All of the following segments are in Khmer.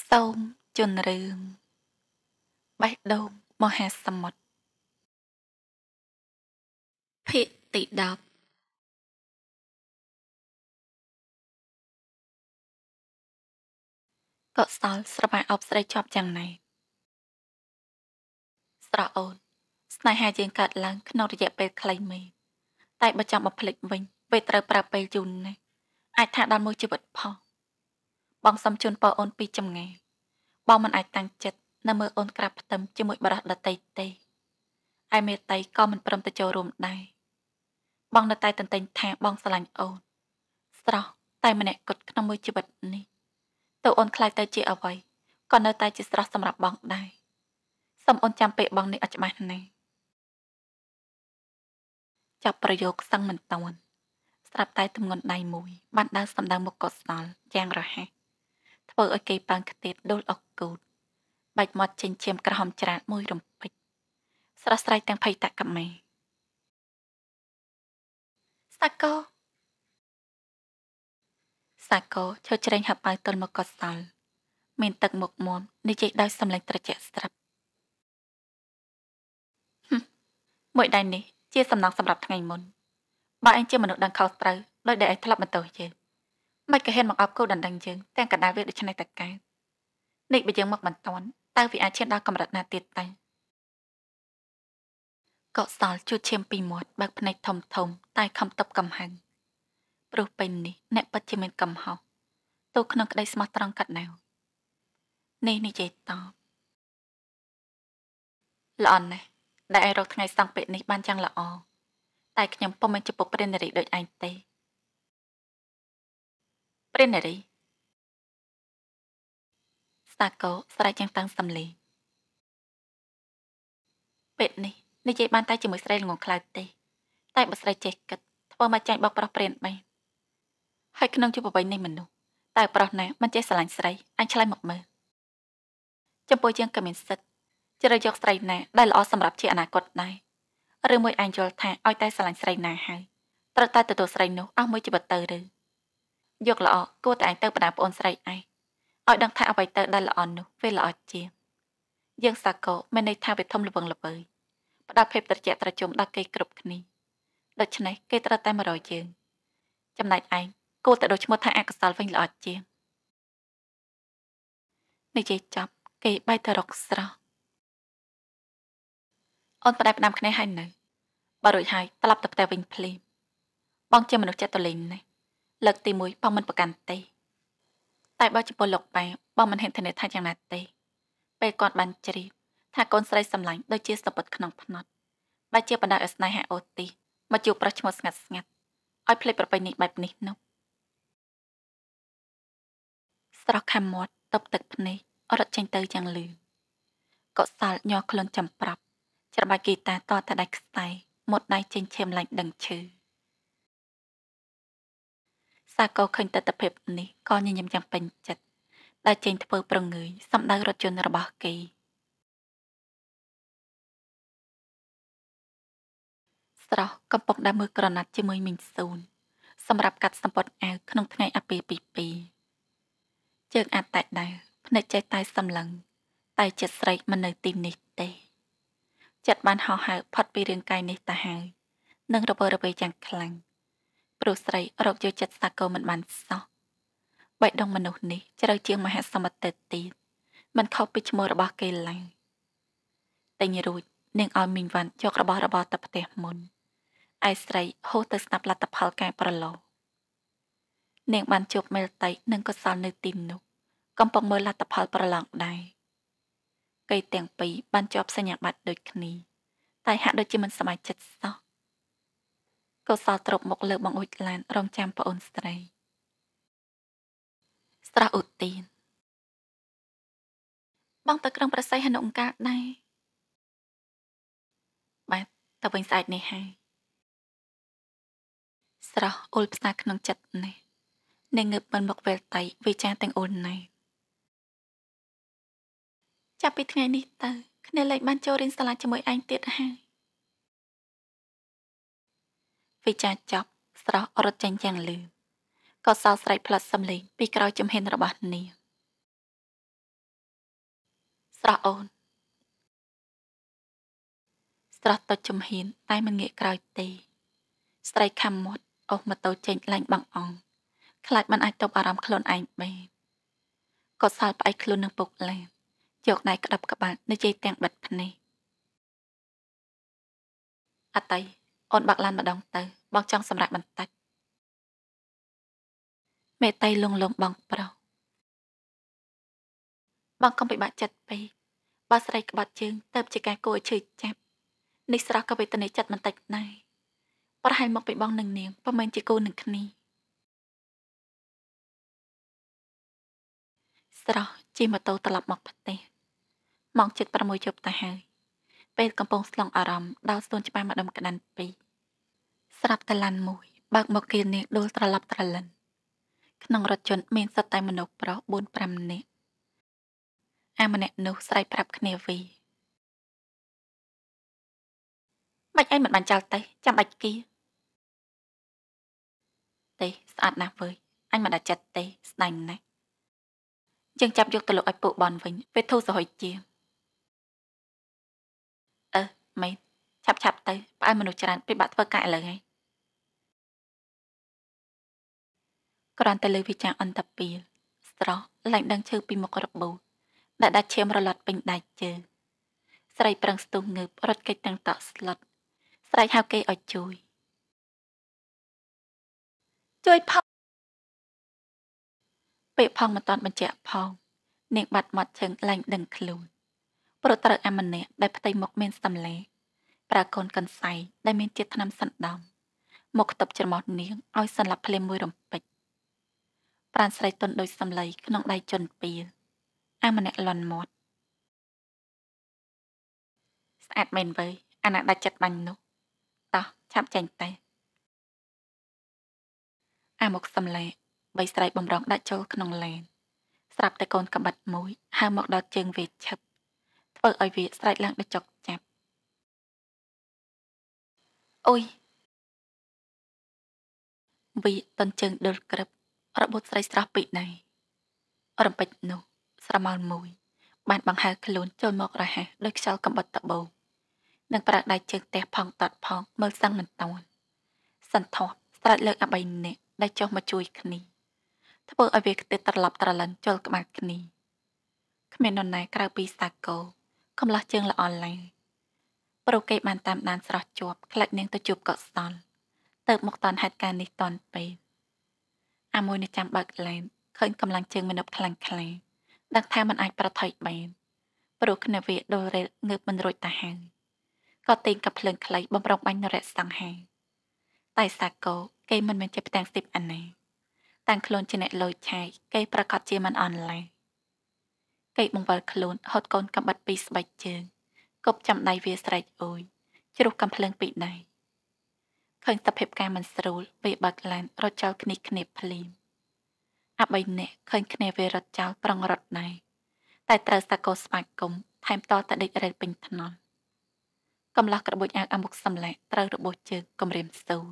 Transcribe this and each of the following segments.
សូមជន់រឿងបេះដូងមហាសមុទ្រភាគទី10កសលស្របាយអបស្រីជាប់យ៉ាងណែស្រអូនស្នេហាយើងកើតឡើង ក្នុងរយៈពេលខ្លីមេ តែបើចង់បំភ្លេចវិញវាត្រូវប្រើពេលយូរណាស់អាចថាដល់មួយជីវិតផងបងសំជូនពរអូនពីចម្ងាយបងមិនអាចតាំងចិត្តនៅមើលអូនក្រាបផ្ទឹមជាមួយបរិះដតីទេឯមេតីក៏មិនព្រមទៅចូលរួមដែរបងនៅតែតន្ទិញថាបងស្រឡាញ់អូន ស្រស់តែម្នាក់គត់ក្នុងមួយជីវិតនេះទៅអូនខ្លាចទៅជាអ្វីក៏នៅតែជាស្រស់សម្រាប់បងដែរសូមអូនចាំពេលបងនេះឲ្យច្បាស់ណាស់ចាប់ប្រយោគសឹងមិនតន់ស្រាប់តែទម្ងន់ដៃមួយបានដើរសំដៅមុខកត់ស្ដាល់យ៉ាងរហ័សធ្វើឲ្យគេប៉ាំងខ្ទេតដូចអកគូតបាច់មាត់ចិញ្ចៀមក្រហមច្រាតមួយរំពេចស្រស់ស្រាយទាំងភ័យតកមេសាកោសាកោឈើច្រែងហាប់បាយទល់មកកត់សល់មាន ទឹកមុខមមនិយាយដោយសម្លេងត្រជាក់ស្រាប់មួយដៃនេះជាសំណងសម្រាប់ថ្ងៃមុនបើអញជាមនុស្សដឹងខុសត្រូវដោយដែលឯងធ្លាប់មកទៅយើងមិនក៏ហ៊ានមកអប់គោដណ្ដឹងយើងទាំងកណ្ដាលវាដូចនេះតែកែវនេះបើយើងមកមិនតាន់តើវាអាចឈានដល់កម្រិតណាទៀតតើកោសលជួចឈាម ពីមាត់បើកភ្នែកធំធំ តែ ខំតបកំហឹងព្រោះពេលនេះអ្នកពិតជាមានកំហុសទោះក្នុងក្តីស្មោះត្រង់កាត់ណៅនេះនិយាយតបល្អណាស់ដែលឯងរកថ្ងៃសង់ពេលនេះ បានយ៉ាងល្អតែខ្ញុំពុំមានជាពុកព្រានារីដូចឯងទេព្រះនារីសាកោស្រែកយ៉ាងតឹងសំឡេងពេលនេះនិយាយបានតែជាមួយស្រីល្ងងខ្លៅទេ តែបើស្រីចេះគិតធ្វើមកចាញ់បោកប្រុសព្រានបែបហើយក្នុងជីវវ័យនៃមនុស្សតែ ប្រុសណាមិនចេះស្រឡាញ់ស្រីអញឆ្លៃមកមើលចំពោះជាងក៏មានសិទ្ធជ្រើសយកស្រីណា ដែលល្អសម្រាប់ជាអនាគតដែរឬមួយអញយល់ថាឲ្យតែស្រឡាញ់ស្រីណាហើយត្រូវតែទទួលស្រីនោះអស់មួយជីវិតទៅឬយកល្អគួរតែឯងទៅបណ្ដាប្អូនស្រីឯងឲ្យដឹងថាអ្វីទៅ ដែលល្អនោះវាល្អជាងយើងសាកោមានន័យថាវាធំល្វឹងល្វើយផ្ដល់ភាពត្រជាក់ត្រជុំដល់គេគ្រប់គ្នាដូច្នេះគេត្រូវតែមករកយើងចំណែកឯងគួរតែដូចឈ្មោះថាអកុសលវិញល្អជាងនិយាយចប់គេបែកទៅរកស្រស់អូនផ្ដែផ្ដាំគ្នាហើយនៅបើរួចហើយត្រឡប់ទៅផ្ទះវិញភ្លាមបងជាមនុស្សចិត្តតលេងណាស់លើកទី1បងមិនប្រកាន់ទេ តែបើចំពោះលោកប៉ែបងមិនហ៊ានធានាថាយ៉ាងណាទេពេលគាត់បានជ្រាបថាកូនស្រីសម្លាញ់ដូចជាសពតក្នុងភ្នត់បែជាបណ្ដោយអស្នេហាអូទីមកជួបប្រុសឈ្មោះស្ងាត់ស្ងាត់ឲ្យភ្លេចប្រពៃណីបែបនេះនោះស្រស់ខាំមាត់តបទឹកភ្នែករត់ចេញទៅយ៉ាងលឺកុសលញ័រខ្លួនចំប្រាប់ ច្របាច់គីតាតតដៃខ្សែមុតដៃចេញឈាមឡាញ់ដឹងឈឺសាក៏ឃើញទស្សនវិជ្ជានេះក៏ញញឹមយ៉ាងពេញចិត្តដែលចេញធ្វើប្រងើយសម្ដៅរថយន្តរបស់គេស្រស់កំពុងដើរមើលក្រណាត់ជាមួយមីងស៊ូន សម្រាប់កាត់សម្ពត់អាវក្នុងថ្ងៃអាពាហ៍ពិពាហ៍ជើងអាចតែដៅភ្នែកចេះតែ សម្លឹងតែចិត្តស្រែកមិននៅទីនេះទេចិត្តបានហោះហើរផុតពីរាងកាយនេះទៅហើយនឹងរវើរវាយយ៉ាងខ្លាំងព្រោះស្រីរកយកចិត្តសាគរមិនបានសោះបេះដូងមនុស្សនេះជ្រៅជាងមហាសមុទ្រទៅទៀតមិនខុសពីឈ្មោះរបស់គេឡើយតែញរួចនាងឲ្យមីងវ៉ាន់យករបស់របរទៅផ្ទះមុនឯស្រីហូរទៅស្ដាប់លទ្ធផលការប្រឡូសនាង បានជួបមេលតៃនិងកសលនៅទីនោះកំពុងមើលលទ្ធផលប្រឡងដែរគេទាំងពីរបានជាប់សញ្ញាបត្រដូចគ្នាតែហាក់ដូចជាមិនសบายចិត្តសោះកុសលទ្រពមកលើបង្អួចឡានរងចាំប្អូនស្រីស្រះឧទានបងទៅក្រុង ប្រស័យហនុអង្ការដែរបាទទៅវិញស្អែកនេះហើយស្រស់អ៊ុលផ្សាក្នុងចិត្តនេះនឹងងើបមិនមកវេលតៃវិចារទាំងអ៊ុលណៃចាប់ពីថ្ងៃនេះតើគ្នាលែងបានចូលរៀនសាលាជាមួយឯងទៀតហើយវិចារចប់ស្រស់រត់ចេញយ៉ាងលឺក៏សោស្រែកផ្លាត់សំឡេងពីក្រោយចំហិនរបស់នាងស្រស់អូនស្រស់ទៅចំហិនតែមិនងាកក្រោយទេ ស្រីខំមុតអស់ម៉ូតូចេញឡាញ់បងអងខ្លាចមិនអាចទប់អារម្មណ៍ខ្លួនឯងបានក៏សាល់ផ្អែកខ្លួននឹងពុកឡានយកដៃក្តាប់ក្បាលនៅជ័យទាំងបិទភ្នែកអតីតអូនបាក់ឡានម្ដងទៅបងចង់សម្រាកបន្តិចមេតៃលងលងបងប្រុសបងកុំពិបាកចិត្តពេកបើស្រីក្បត់ជើងទៅជាការគួរឲ្យឈឺចាប់ នេះស្រស់ក៏វេទនាចិត្តបន្តិចដែរប្រហែលមកពីបងនឹងនាងប្រហែលជាគូនឹងគ្នាស្រស់ជិះម៉ូតូត្រឡប់មកផ្ទះម៉ោង7:06យប់ទៅហើយពេលកំពុងស្លង់អារម្មណ៍ដល់ស្ទូនច្បារម្ដុំក្តានពីរស្រាប់តែឡានមួយបើកមកគេនាងដួលត្រឡប់ត្រលិនក្នុងរថយន្តមានសត្វតែមនុស្សប្រុស4 5នាក់អាម្នាក់នោះស្រែកប្រាប់គ្នាវីមិនអីមិនបានចោលទេចាំបាច់គីទេស្អាតណាស់វើយអញមិនដាក់ចិត្តទេស្ដាញ់ណាស់យើងចាប់យកទៅលោកឲ្យពួកបនវិញវាធូរសហុយជាងអឺមែនឆាប់ឆាប់ទៅផ្អើមនុស្សច្រើនពេកបាក់ធ្វើការឥឡូវហើយគ្រាន់តែលើវិចារអន្តពាលស្រស់ឡើងដងឈើពីមុខរបូតដែលដាច់ឈាមរលត់ពេញដៃជើស្រីប្រឹងស្ទុះងើបរត់គេចទាំងតក់ស្លុតស្រែកហៅគេឲ្យជួយជួយផងពេលផងមិនតាន់បញ្ជាក់ផងនាងបាត់មាត់ឈឹងឡើងដឹងខ្លួនព្រោះត្រូវអាម្នាក់ដែលផ្ទៃមុខមានសម្លេប្រាកនកន្សៃដែលមានជាតិថ្នាំសណ្ដំមកខ្ទប់ច្រមុះនាងឲ្យសន្លប់ភ្លាមមួយរំពេចប្រានស្រីទន់ដូចសំឡីក្នុងដៃជនពីលអាម្នាក់លន់មាត់ស្អាតមែនវើយអាណាដាច់ចិត្តបាញ់នោះតោះឆាប់ចាញ់តែអាមកសំឡេបីស្រែកបំរងដាក់ចូលក្នុងឡានស្រាប់តែកូនកបិតមួយហៅមកដល់ជើងវាឈឹបធ្វើឲ្យវាស្រែកឡើងដូចចុកចាប់អុយវាតន់ជើងដុលក្រឹបរបត់ស្រីស្រស់ពីណៃរំពេចនោះស្រមោលមួយ បានបង្ហើរខ្លួនចូលមករហ័សដោយខ្យល់កំបុតតបោនិងប្រាក់ដៃជើងផ្ទះផងតតផងមើលសឹងមិនតន់សន្ធោះស្រាច់លើកអបីនេះដែលចុះមកជួយគ្នាធ្វើឲ្យវាខ្ទេចត្រឡប់ត្រលិនចូលក្បែរគ្នាគ្មាននរណាក្រៅពីសាកោកំឡោះជើងល្អឡើងប្រុសគេបានតាមដានស្រស់ជាប់ខ្លាច់នាងទៅជួបកកស្តល់ទៅមកតាន់ហេតុការណ៍នេះតាន់ពេកអាមួយនេះចាំបើកឡែនឃើញកម្លាំងជើងមនុស្សខ្លាំងខ្លាដឹងថាมันអាចប្រថុយបានព្រោះគ្នាវាដូររេលងើបមិនរួចតាហើយក៏ទិញកាភ្លើងខ្លីបំរុងបាញ់នរៈសង្ហាតែសាកោគេមិនមែនជាផ្ទាំងស្ទីបអាណាតាំងខ្លួនជាអ្នកលួចឆៃគេប្រកាសជាមិនអន់ឡើយគេបង្វិលខ្លួនហត់កូនកំបិតពីស្បែកជើងគប់ចាំដៃវាស្រែកអួយជ្រុះកំភ្លើងពីដៃឃើញសភាពការមិនស្រួលវាបើកឡានរត់ចោលគ្នាគ្នាភ្លាមអបីអ្នកឃើញគ្នាវារត់ចោលប្រងរត់ណៃតែត្រូវសាកោស្វាគមន៍ថែម តតដេចរ៉េលពេញថ្នល់កំឡោះក្របួចអាវអាមុខសម្លែកត្រូវរបួសជើងគំរាមស្ទូល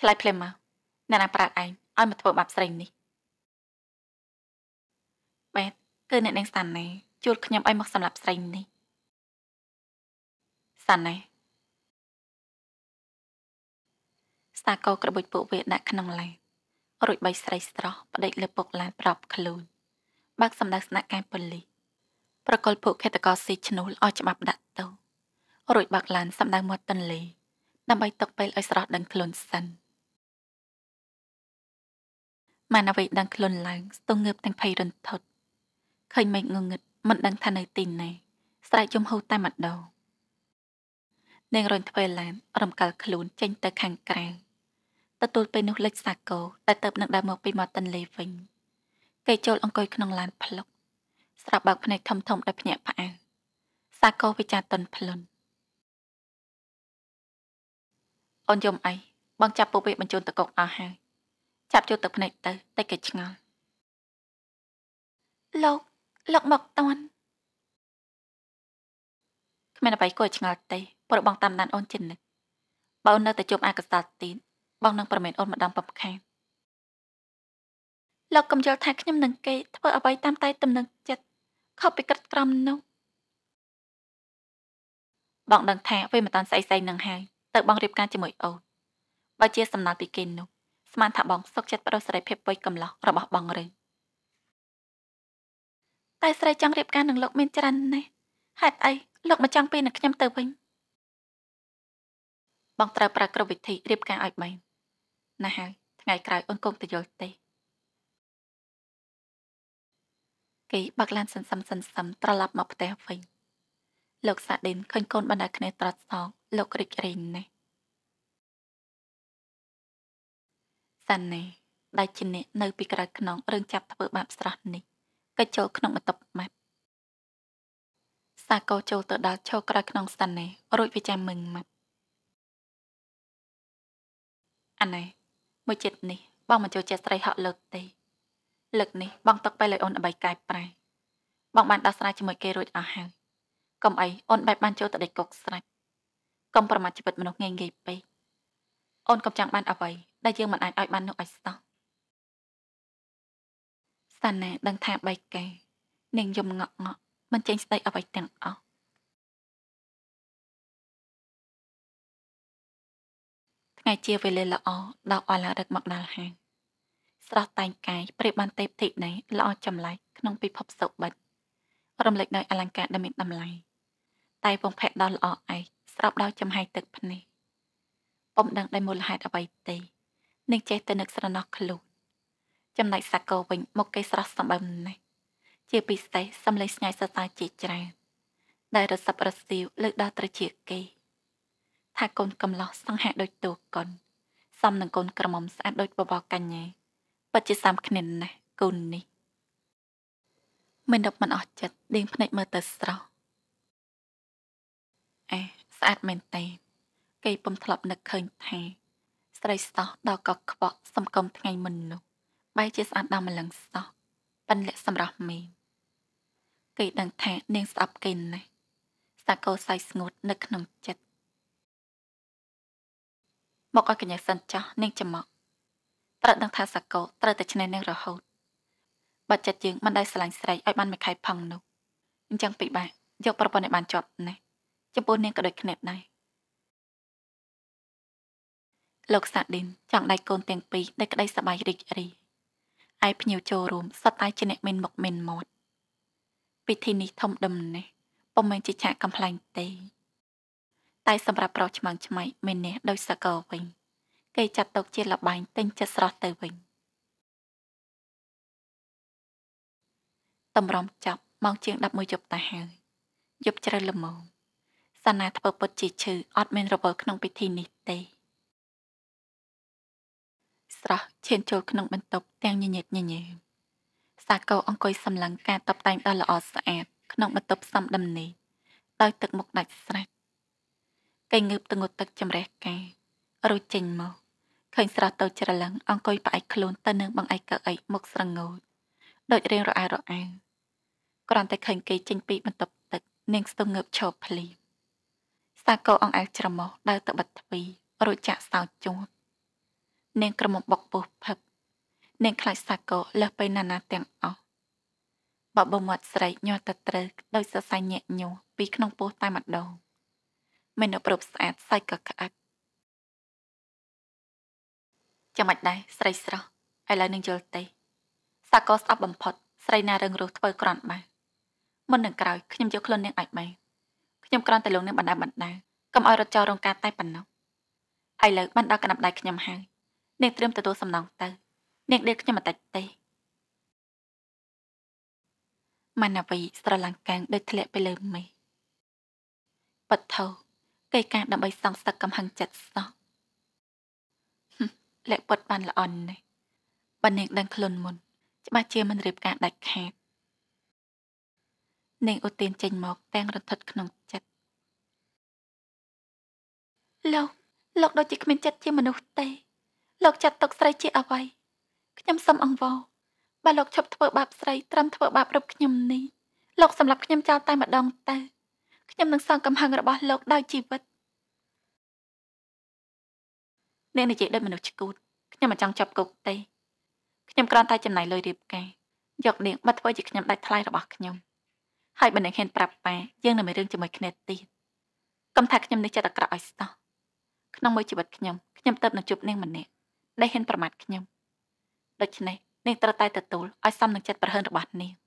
ឆ្លៃភ្លាមមកអ្នកណាប្រាកដឯងឲ្យមកធ្វើបាបស្រីនេះបែតគឺអ្នកនាងសានណែជួលខ្ញុំឲ្យមកសម្លាប់ស្រីនេះសានណែស្តាក៏ក្របួចពួកវាដាក់ក្នុងឡានរួចបីស្រីស្រស់ប្តេចលើពុកឡានប្រាប់ខ្លួនបើកសម្ដៅស្នាក់ការប៉ូលីសប្រកល់ពួកខេតកោស៊ីឈ្នួលអស់ច្បាប់ដាក់ទោសរួចបើកឡានសម្ដៅមាត់ទន្លេដើម្បីຕົកពេលឲ្យស្រស់ដឹងខ្លួនសិនម៉ានអ្វីដឹងខ្លួនឡើងស្ទងើបទាំងភ័យរន្ធត់ឃើញមេឃងងឹតមិនដឹងថានៅទីណាស្រែកយំហូរតែម្ដងនាងរញធ្វើឡានរំកិលខ្លួនចេញទៅខាងក្រៅទទួលពេលនោះលេចសាគោដែលទៅនឹងដើរមកពីមាត់ទន្លេវិញគេចូលអង្គុយក្នុងឡានផ្លុកស្រាប់បើកភ្នែកធំធំដោយភ្ញាក់ផ្អើលសាគោវិចារតុនភ្លុនអូនយំអីបងចាប់ពួកវាបញ្ជូនទៅកុកអស់ហើយ ចាប់ចូលទឹកភ្នែកទៅតែគេឆ្ងល់លោកលោកមកតន់គ្មានអ្វីគួរឆ្ងល់ទេព្រោះបងតាមដានអូនចិត្តនឹកបើនៅតែជប់អាកសលទីនបងនឹងប្រមែនអូនម្ដងបំខានលោកកំយល់ថាខ្ញុំនឹងគេធ្វើអ្វីតាមតែទំនឹងចិត្តខុសពីក្រឹតក្រមនោះបងដឹងថាវាមិនតាន់ស្អីស្អីនឹងហើយទៅបងរៀបការជាមួយអូនបើជាសំណល់ពីគេនោះស្មានថាបងសុខចិត្តប្រដៅសេរីភាពពុយកំឡោះរបស់បងឬតែស្រីចង់រៀបការនឹងលោកមានច្រើនណាស់ហេតុអីលោកមកចង់ពេលនឹងខ្ញុំទៅវិញបងត្រូវប្រើគ្រប់វិធីរៀបការឲ្យបានណាស់ហើយថ្ងៃក្រោយអូនគង់ទៅយល់ទេគេបាក់ឡានសន្សំសន្សំត្រឡប់មកផ្ទះវិញលោកសាដិនឃើញកូនបណ្ដាគ្នេត្រត់ស្ងលោករីករាយណាស់សាន់នេះដៃជាអ្នកនៅ ពីក្រៅខ្នងរឿងចាប់ធ្វើបាបស្រស់នេះកិច្ចចូលក្នុងបន្ទប់ម៉ាប់សាកោចូលទៅដល់ឈរក្រៅខ្នងសាន់នេះរួចវាចាំមឹងម៉ាប់អានេះមួយចិត្តនេះបងមិនចូលចិត្តស្រីហក់លើកទេលើកនេះបងຕົកពេលឲ្យអូនដើម្បីកែប្រែបងបានដោះស្រាយជាមួយគេរួចអស់ហើយកុំអីអូនបែបបានចូលទៅដេកគុកស្រាច់កុំប្រមាថជីវិតមនុស្សងាយងាយពេកអូនកុំចង់បាន អ្វី ដែលយើងមិនអាចឲ្យបាននោះឲ្យស្ដោះសាណាដឹងថាបែកកែនាងយំងក់ងក់មិនចេញស្ដីអ្វីទាំងអស់ថ្ងៃជាវេលាល្អដល់អលារឹកមកដល់ហាង ស្រស់តែងកាយប្រៀបបានទេពធីនេះល្អចម្លែកក្នុងពិភពសុបិតរំលេចដោយអលង្ការដ៏មានតម្លៃតែពងភ័ក្រដ៏ល្អឯកស្រាប់ដោយចំហាយទឹកភ្នែកពុំដឹងដោយមូលហេតុអ្វីទេនឹងចេះតែនឹកស្រណោះខ្លួនចំណែកសាកោវិញមកគេស្រស់សម្បំណាស់ជាពិសេសសំឡេងស្ញាយសរសើរជាច្រើនដែលរសឹបរសៀវលើកដល់ត្រជាគេថាកូនកំឡោះសង្ហាដោយតូកុនសំនឹងកូនក្រមុំស្អាតដោយបបកញ្ញេពិតជាសាមគ្នាណាស់កូននេះមិនដប់មិនអស់ចិត្តដេញភ្នែកមើលទៅស្រស់អេស្អាតមែនតើគេពំធ្លាប់នឹកឃើញថា ស្រីស្ដោះដល់កខ្វក់សំគមថ្ងៃមុននោះបែរជាស្អាតដល់ម្លឹងស្ដោះប៉ិនលក្ខសម្រាប់មីគេដឹងថា នាងស្អប់គេណាស់សាកោសៃស្ងួតនៅក្នុងចិត្តមកឲ្យកញ្ញាសិនចោះនាងច្មោះត្រូវដឹងថាសាកោត្រូវតែឆ្នៃនឹងរហូតបើចិត្តយើងមិនដែលស្រឡាញ់ស្រីឲ្យបានមួយខែផឹងនោះអញ្ចឹងពិបាកយក ប្រពន្ធឲ្យបានជាប់ណាស់ចំពោះនាងក៏ដូចគ្នាដែរលោកសាឌិនចង់ដៃកូនទាំងពីរដោយក្តីសប្បាយរីករាយឯភ្ញៀវចូលរួមសត្វតែជាអ្នកមានមុខមានមាត់ពិធីនេះធំដុំណាស់ពុំមែនជាឆាកកំ pl ែងទេតែសម្រាប់ប្រុសឆ្មាំងឆ្មៃមេនេះដោយសកលវិញ គេចាត់ទុកជាលបែងទិញចិត្តស្រស់ទៅវិញតម្រំចាប់ម៉ោងជាង11យប់តាហើយយប់ជ្រៅល្មមសាណាធ្វើពុតជាឈឺអត់មានរវល់ក្នុងពិធីនេះទេស្រស់ឈានចូលក្នុងបន្ទប់ទាំងញញឹកញញើមសាកោអង្គុយសម្លឹងការតបតែងដ៏ល្អស្អាតក្នុងបន្ទប់សំដំនេះដោយទឹកមុខដាច់ស្រេចគេងើបទៅងូតទឹកចម្រេះការរួចចេញមកឃើញស្រស់ទៅច្រឡឹងអង្គុយផ្អែកខ្លួនទៅនឹងបង្អែកកៅអីមុខស្រងូតដូចរៀងរអែរអែគ្រាន់តែឃើញគេចេញពីបន្ទប់ទឹក នាងស្ទឹងងើបឈរភ្លាមសាកោអង្អែលច្រមុះដើរទៅបិទទ្វាររួចចាក់សោជួបនាងក្រមុំបុកពុះភឹបនាង ខ្លាចសាកោលើសពេលណានាទាំងអស់បបមាត់ស្រីញាត់តត្រូវដោយសរសៃញាក់ញោពី ក្នុងពោះតែម្ដងមិនអប់រំស្អាតសាច់ក៏ក្អឹកចាំមិនដែរស្រីស្រស់ឥឡូវនឹងយល់ទេសាកលស្អប់បំផុត ស្រីណារឹងរូសធ្វើក្រន់បើមុននឹងក្រោយខ្ញុំយកខ្លួននាងឲ្យបែខ្ញុំក្រន់តែលោកនាងបណ្ដាបណ្ដាកុំឲ្យរត់ចោលរងការតែប៉ុណ្ណោះឥឡូវបានដល់កណ្ដាប់ដៃខ្ញុំហើយនាងត្រៀមទទួលសំណងទៅនាងដេកខ្ញុំបន្តិចទេម៉ាណាវីស្រឡាំងកាំងដូចធ្លាក់ទៅលើមេបិទថោកិច្ចការដើម្បីសងសឹកកំហឹងចិត្តសោះលោកពុតបានល្អន់នេះបើនាងដឹងខ្លួនមុន ច្បាស់ជាមិនរៀបការដាច់ខាតនាងឧទានចេញមកទាំងរន្ធត់ក្នុងចិត្តលោកលោកដូចជាគ្មានចិត្តជាមនុស្សទេលោកចាត់ទុកស្រីជាអ្វីខ្ញុំសុំអង្វរបើលោកឈប់ធ្វើបាបស្រីត្រឹមធ្វើបាបរូបខ្ញុំនេះលោកសម្រាប់ខ្ញុំចោលតែម្ដងទៅខ្ញុំនឹងសងកំហឹងរបស់លោកដោយជីវិតអ្នកនិយាយដូចមនុស្សឈ្កូតខ្ញុំមិនចង់ចាប់គុកទេខ្ញុំគ្រាន់តែចំណាយលុយរៀបការយកនាងបាត់ធ្វើជាខ្ញុំដាច់ថ្លៃរបស់ខ្ញុំហើយបើនាងហ៊ានប្រាប់ប៉ាយើងនឹងមានរឿងជាមួយគ្នាទៀតកុំថាខ្ញុំនេះចិត្តអាក្រក់ឲ្យស្ដោះក្នុងមួយជីវិតខ្ញុំខ្ញុំទៅនឹងជួបនាងម្នាក់ដែលហ៊ានប្រមាថខ្ញុំដូច្នេះនាងត្រូវតែទទួលឲ្យសមនឹងចិត្តប្រហើនរបស់នាង